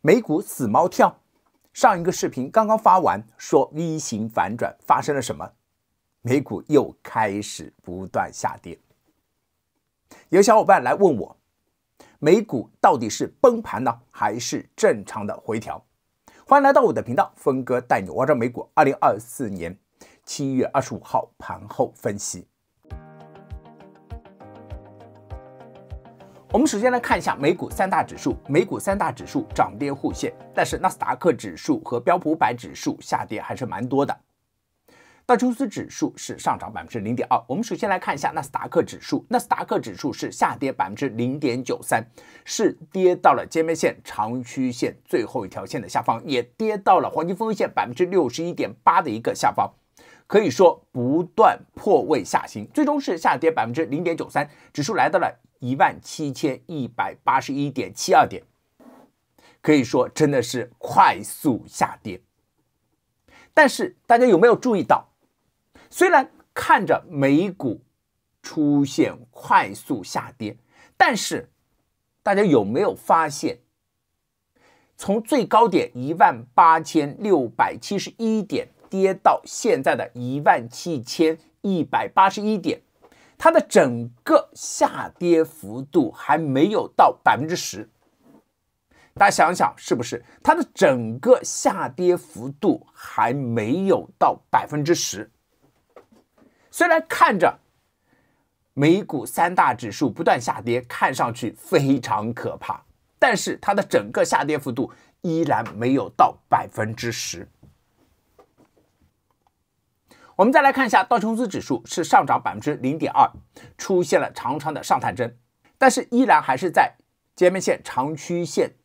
美股死猫跳，上一个视频刚刚发完，说 V 型反转发生了什么？美股又开始不断下跌。有小伙伴来问我，美股到底是崩盘呢，还是正常的回调？欢迎来到我的频道，峰哥带你玩转美股。二零二四年七月二十五号盘后分析。我们首先来看一下美股三大指数，美股三大指数涨跌互现，但是纳斯达克指数和标普五百指数下跌还是蛮多的。道琼斯指数是上涨百分之零点二。我们首先来看一下纳斯达克指数，纳斯达克指数是下跌百分之零点九三，是跌到了渐面线长曲线最后一条线的下方，也跌到了黄金分割线百分之六十一点八的一个下方，可以说不断破位下行，最终是下跌百分之零点九三，指数来到了。一万七千一百八十一点七二点，可以说真的是快速下跌。但是大家有没有注意到，虽然看着美股出现快速下跌，但是大家有没有发现，从最高点一万八千六百七十一点跌到现在的一万七千一百八十一点？它的整个下跌幅度还没有到百分之十，大家想想是不是？它的整个下跌幅度还没有到百分之十。虽然看着美股三大指数不断下跌，看上去非常可怕，但是它的整个下跌幅度依然没有到百分之十。我们再来看一下道琼斯指数是上涨百分之零点二，出现了长长的上探针，但是依然还是在前面线长曲线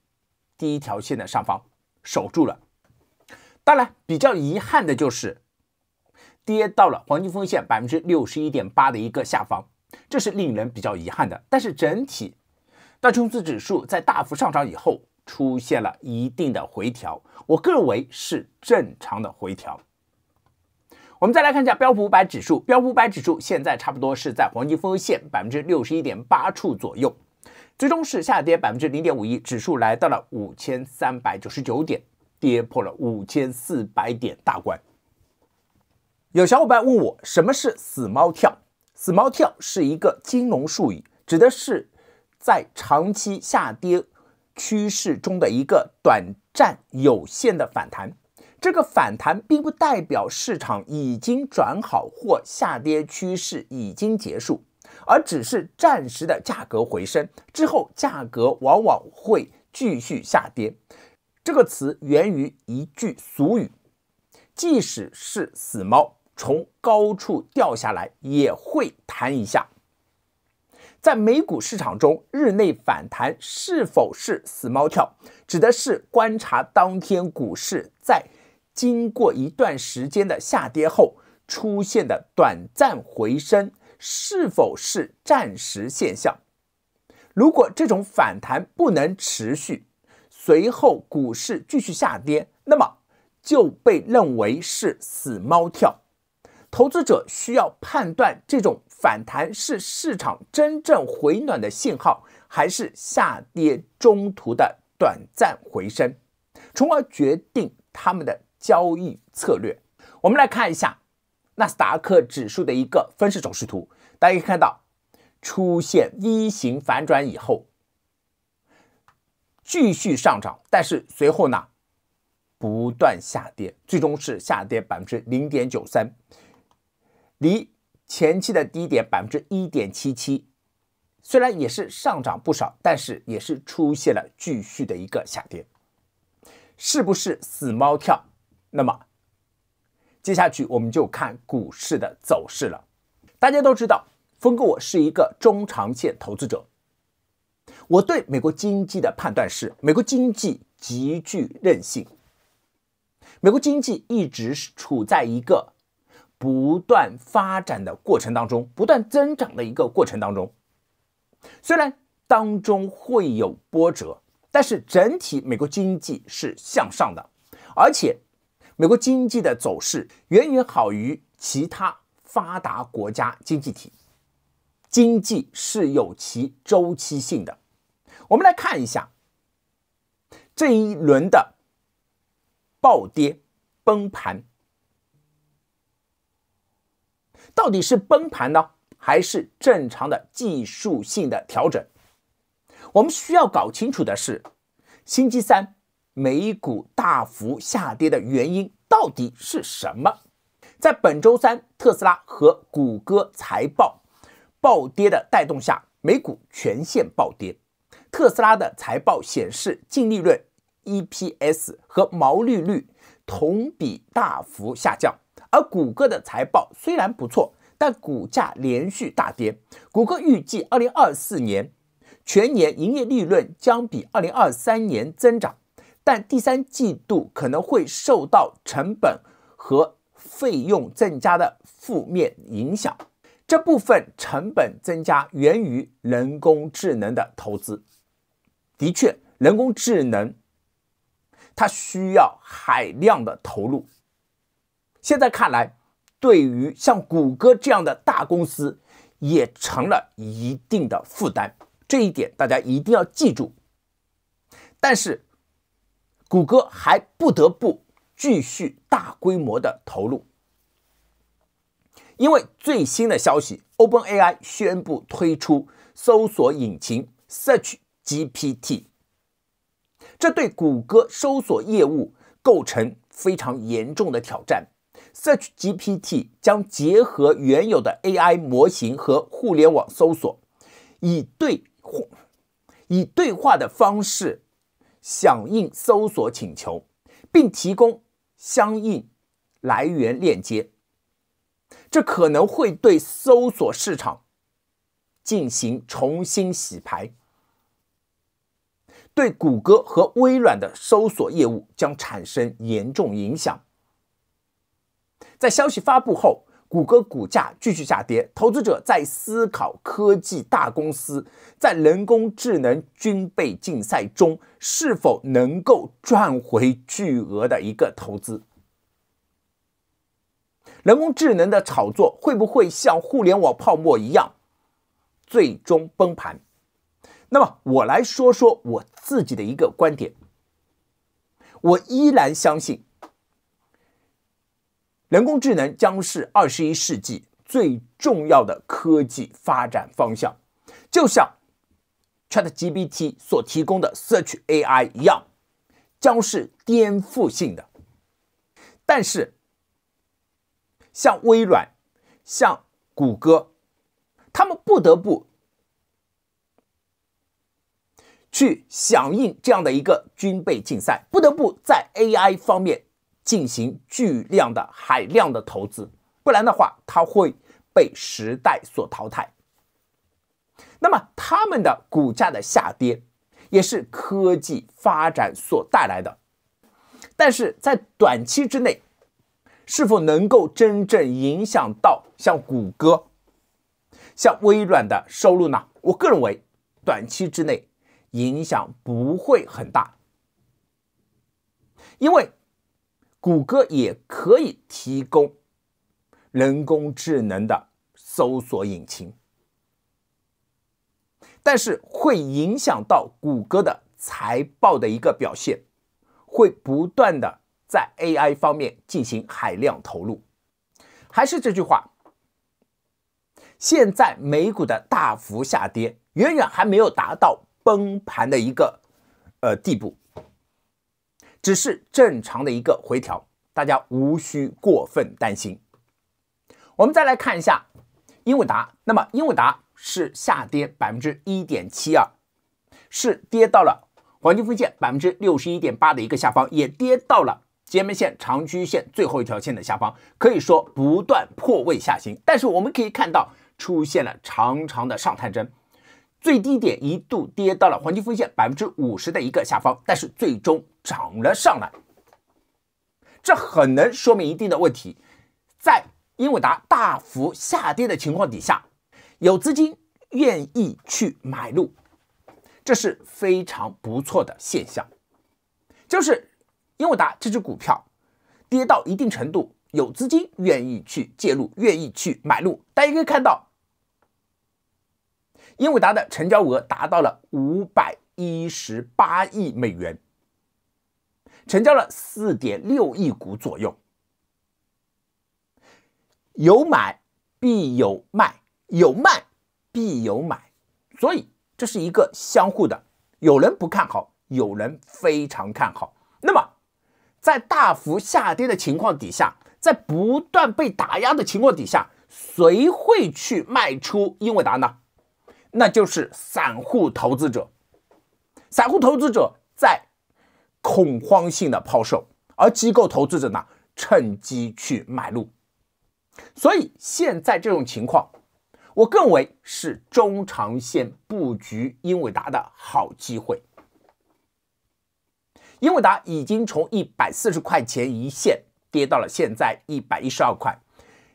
第一条线的上方守住了。当然，比较遗憾的就是跌到了黄金分线百分之六十一点八的一个下方，这是令人比较遗憾的。但是整体道琼斯指数在大幅上涨以后出现了一定的回调，我个人认为是正常的回调。我们再来看一下标普五百指数，标普五百指数现在差不多是在黄金分割线百分之六十一点八处左右，最终是下跌百分之零点五一，指数来到了五千三百九十九点，跌破了五千四百点大关。有小伙伴问我什么是死猫跳？死猫跳是一个金融术语，指的是在长期下跌趋势中的一个短暂有限的反弹。这个反弹并不代表市场已经转好或下跌趋势已经结束，而只是暂时的价格回升，之后价格往往会继续下跌。这个词源于一句俗语：“即使是死猫从高处掉下来也会弹一下。”在美股市场中，日内反弹是否是“死猫跳”，指的是观察当天股市在。经过一段时间的下跌后出现的短暂回升，是否是暂时现象？如果这种反弹不能持续，随后股市继续下跌，那么就被认为是死猫跳。投资者需要判断这种反弹是市场真正回暖的信号，还是下跌中途的短暂回升，从而决定他们的。交易策略，我们来看一下纳斯达克指数的一个分时走势图。大家可以看到，出现 V 型反转以后，继续上涨，但是随后呢，不断下跌，最终是下跌百分之零点九三，离前期的低点百分之一点七七，虽然也是上涨不少，但是也是出现了继续的一个下跌，是不是死猫跳？那么，接下去我们就看股市的走势了。大家都知道，峰哥我是一个中长线投资者。我对美国经济的判断是：美国经济极具韧性。美国经济一直是处在一个不断发展的过程当中，不断增长的一个过程当中。虽然当中会有波折，但是整体美国经济是向上的，而且。美国经济的走势远远好于其他发达国家经济体，经济是有其周期性的。我们来看一下这一轮的暴跌崩盘，到底是崩盘呢，还是正常的技术性的调整？我们需要搞清楚的是，星期三。美股大幅下跌的原因到底是什么？在本周三，特斯拉和谷歌财报暴跌的带动下，美股全线暴跌。特斯拉的财报显示，净利润、EPS 和毛利率同比大幅下降；而谷歌的财报虽然不错，但股价连续大跌。谷歌预计，二零二四年全年营业利润将比二零二三年增长。但第三季度可能会受到成本和费用增加的负面影响。这部分成本增加源于人工智能的投资。的确，人工智能它需要海量的投入。现在看来，对于像谷歌这样的大公司，也成了一定的负担。这一点大家一定要记住。但是，谷歌还不得不继续大规模的投入，因为最新的消息，OpenAI 宣布推出搜索引擎 Search GPT，这对谷歌搜索业务构成非常严重的挑战。Search GPT 将结合原有的 AI 模型和互联网搜索，以对以对话的方式。响应搜索请求，并提供相应来源链接，这可能会对搜索市场进行重新洗牌，对谷歌和微软的搜索业务将产生严重影响。在消息发布后。谷歌股价继续下跌，投资者在思考科技大公司在人工智能军备竞赛中是否能够赚回巨额的一个投资。人工智能的炒作会不会像互联网泡沫一样最终崩盘？那么我来说说我自己的一个观点，我依然相信。人工智能将是二十一世纪最重要的科技发展方向，就像 ChatGPT 所提供的 Search AI 一样，将是颠覆性的。但是，像微软、像谷歌，他们不得不去响应这样的一个军备竞赛，不得不在 AI 方面。进行巨量的海量的投资，不然的话，它会被时代所淘汰。那么，他们的股价的下跌也是科技发展所带来的，但是在短期之内，是否能够真正影响到像谷歌、像微软的收入呢？我个人认为，短期之内影响不会很大，因为。谷歌也可以提供人工智能的搜索引擎，但是会影响到谷歌的财报的一个表现，会不断的在 AI 方面进行海量投入。还是这句话，现在美股的大幅下跌，远远还没有达到崩盘的一个呃地步。只是正常的一个回调，大家无需过分担心。我们再来看一下英伟达，那么英伟达是下跌百分之一点七二，是跌到了黄金分线百分之六十一点八的一个下方，也跌到了截面线长均线最后一条线的下方，可以说不断破位下行。但是我们可以看到出现了长长的上探针。最低点一度跌到了黄金分线百分之五十的一个下方，但是最终涨了上来，这很能说明一定的问题。在英伟达大幅下跌的情况底下，有资金愿意去买入，这是非常不错的现象。就是英伟达这只股票跌到一定程度，有资金愿意去介入，愿意去买入。大家可以看到。英伟达的成交额达到了五百一十八亿美元，成交了四点六亿股左右。有买必有卖，有卖必有买，所以这是一个相互的。有人不看好，有人非常看好。那么，在大幅下跌的情况底下，在不断被打压的情况底下，谁会去卖出英伟达呢？那就是散户投资者，散户投资者在恐慌性的抛售，而机构投资者呢趁机去买入。所以现在这种情况，我更为是中长线布局英伟达的好机会。英伟达已经从一百四十块钱一线跌到了现在一百一十二块。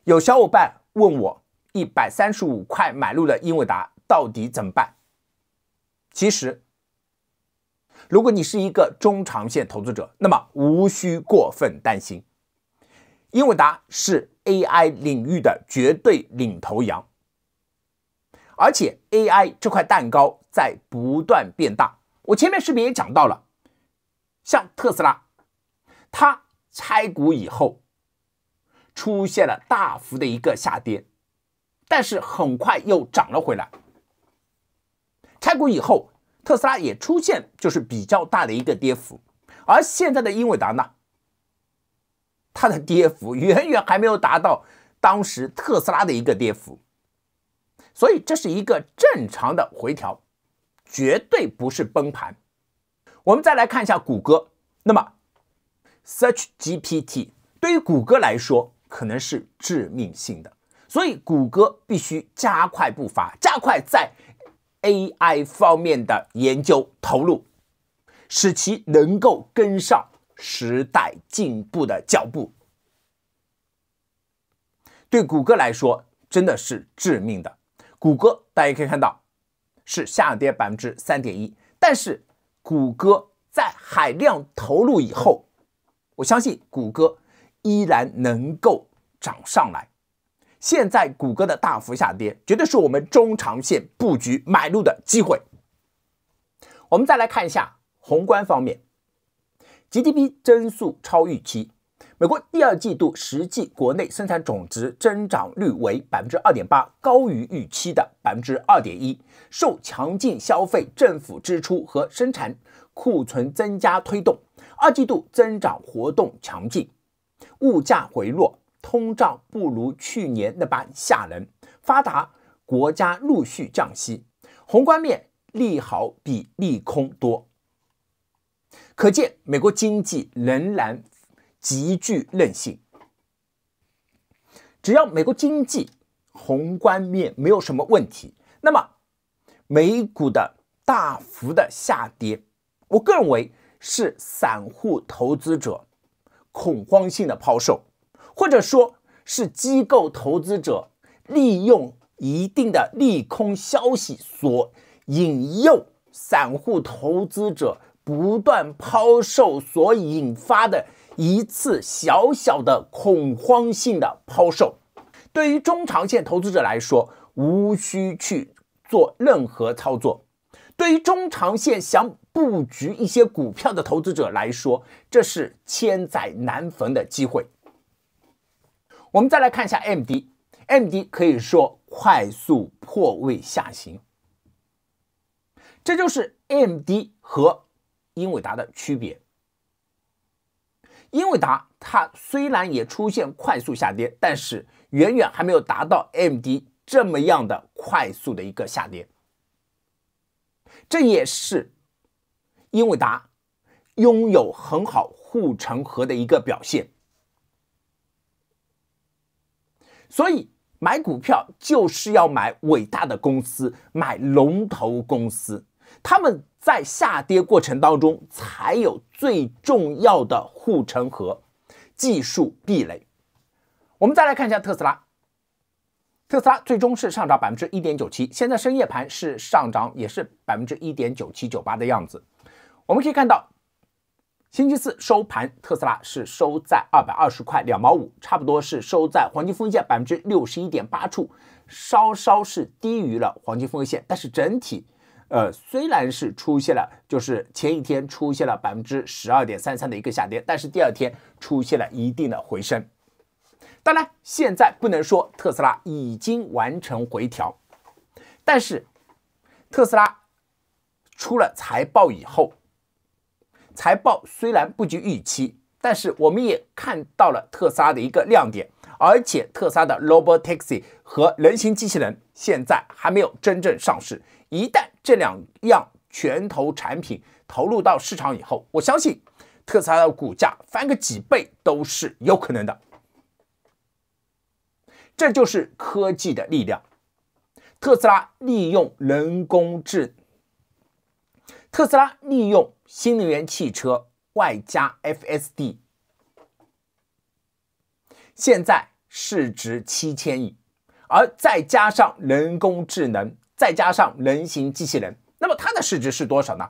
有小伙伴问我，一百三十五块买入的英伟达。到底怎么办？其实，如果你是一个中长线投资者，那么无需过分担心。英伟达是 AI 领域的绝对领头羊，而且 AI 这块蛋糕在不断变大。我前面视频也讲到了，像特斯拉，它拆股以后出现了大幅的一个下跌，但是很快又涨了回来。拆股以后，特斯拉也出现就是比较大的一个跌幅，而现在的英伟达呢，它的跌幅远远还没有达到当时特斯拉的一个跌幅，所以这是一个正常的回调，绝对不是崩盘。我们再来看一下谷歌，那么 Search GPT 对于谷歌来说可能是致命性的，所以谷歌必须加快步伐，加快在。AI 方面的研究投入，使其能够跟上时代进步的脚步。对谷歌来说，真的是致命的。谷歌大家可以看到是下跌百分之三点一，但是谷歌在海量投入以后，我相信谷歌依然能够涨上来。现在谷歌的大幅下跌，绝对是我们中长线布局买入的机会。我们再来看一下宏观方面，GDP 增速超预期。美国第二季度实际国内生产总值增长率为百分之二点八，高于预期的百分之二点一。受强劲消费、政府支出和生产库存增加推动，二季度增长活动强劲，物价回落。通胀不如去年那般吓人，发达国家陆续降息，宏观面利好比利空多，可见美国经济仍然极具韧性。只要美国经济宏观面没有什么问题，那么美股的大幅的下跌，我个人认为是散户投资者恐慌性的抛售。或者说是机构投资者利用一定的利空消息所引诱散户投资者不断抛售所引发的一次小小的恐慌性的抛售。对于中长线投资者来说，无需去做任何操作；对于中长线想布局一些股票的投资者来说，这是千载难逢的机会。我们再来看一下 MD，MD 可以说快速破位下行，这就是 MD 和英伟达的区别。英伟达它虽然也出现快速下跌，但是远远还没有达到 MD 这么样的快速的一个下跌，这也是英伟达拥有很好护城河的一个表现。所以买股票就是要买伟大的公司，买龙头公司，他们在下跌过程当中才有最重要的护城河、技术壁垒。我们再来看一下特斯拉，特斯拉最终是上涨百分之一点九七，现在深夜盘是上涨也是百分之一点九七九八的样子。我们可以看到。星期四收盘，特斯拉是收在二百二十块两毛五，差不多是收在黄金分界百分之六十一点八处，稍稍是低于了黄金分界线。但是整体，呃，虽然是出现了，就是前一天出现了百分之十二点三三的一个下跌，但是第二天出现了一定的回升。当然，现在不能说特斯拉已经完成回调，但是特斯拉出了财报以后。财报虽然不及预期，但是我们也看到了特斯拉的一个亮点，而且特斯拉的 Robo Taxi 和人形机器人现在还没有真正上市。一旦这两样拳头产品投入到市场以后，我相信特斯拉的股价翻个几倍都是有可能的。这就是科技的力量，特斯拉利用人工智能。特斯拉利用新能源汽车外加 FSD，现在市值七千亿，而再加上人工智能，再加上人形机器人，那么它的市值是多少呢？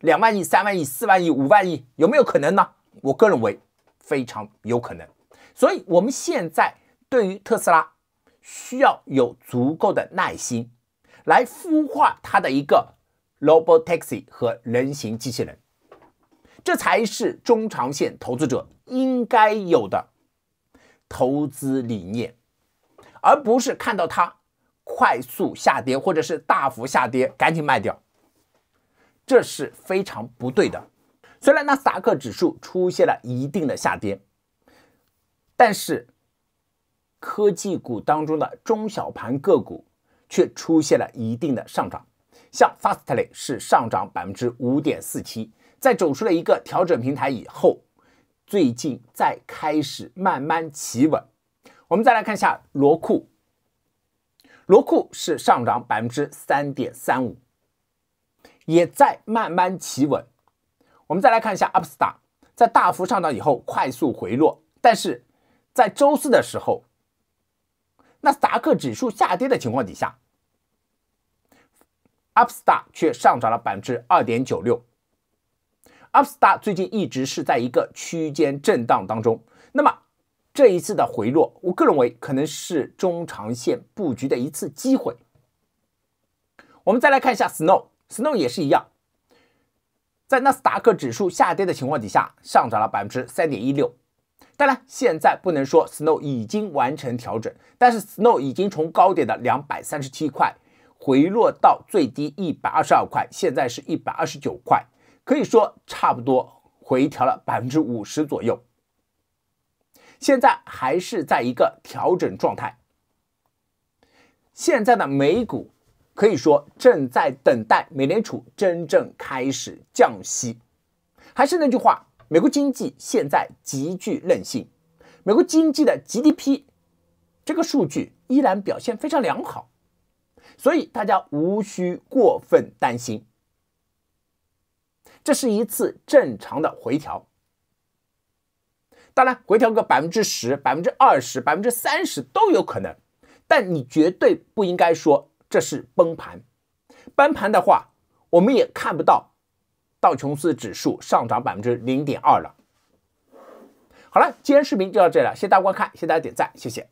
两万亿、三万亿、四万亿、五万亿，有没有可能呢？我个人认为非常有可能。所以，我们现在对于特斯拉需要有足够的耐心来孵化它的一个。Robot Taxi 和人形机器人，这才是中长线投资者应该有的投资理念，而不是看到它快速下跌或者是大幅下跌赶紧卖掉，这是非常不对的。虽然纳斯达克指数出现了一定的下跌，但是科技股当中的中小盘个股却出现了一定的上涨。像 Fastly 是上涨百分之五点四七，在走出了一个调整平台以后，最近在开始慢慢企稳。我们再来看一下罗库，罗库是上涨百分之三点三五，也在慢慢企稳。我们再来看一下 u p s t a r 在大幅上涨以后快速回落，但是在周四的时候，纳斯达克指数下跌的情况底下。u p s t a r 却上涨了百分之二点九六。u p s t a r 最近一直是在一个区间震荡当中，那么这一次的回落，我个人认为可能是中长线布局的一次机会。我们再来看一下 Snow，Snow 也是一样，在纳斯达克指数下跌的情况底下，上涨了百分之三点一六。当然，现在不能说 Snow 已经完成调整，但是 Snow 已经从高点的两百三十七块。回落到最低一百二十二块，现在是一百二十九块，可以说差不多回调了百分之五十左右。现在还是在一个调整状态。现在的美股可以说正在等待美联储真正开始降息。还是那句话，美国经济现在极具韧性，美国经济的 GDP 这个数据依然表现非常良好。所以大家无需过分担心，这是一次正常的回调。当然，回调个百分之十、百分之二十、百分之三十都有可能，但你绝对不应该说这是崩盘。崩盘的话，我们也看不到道琼斯指数上涨百分之零点二了。好了，今天视频就到这里了，谢谢大家观看，谢谢大家点赞，谢谢。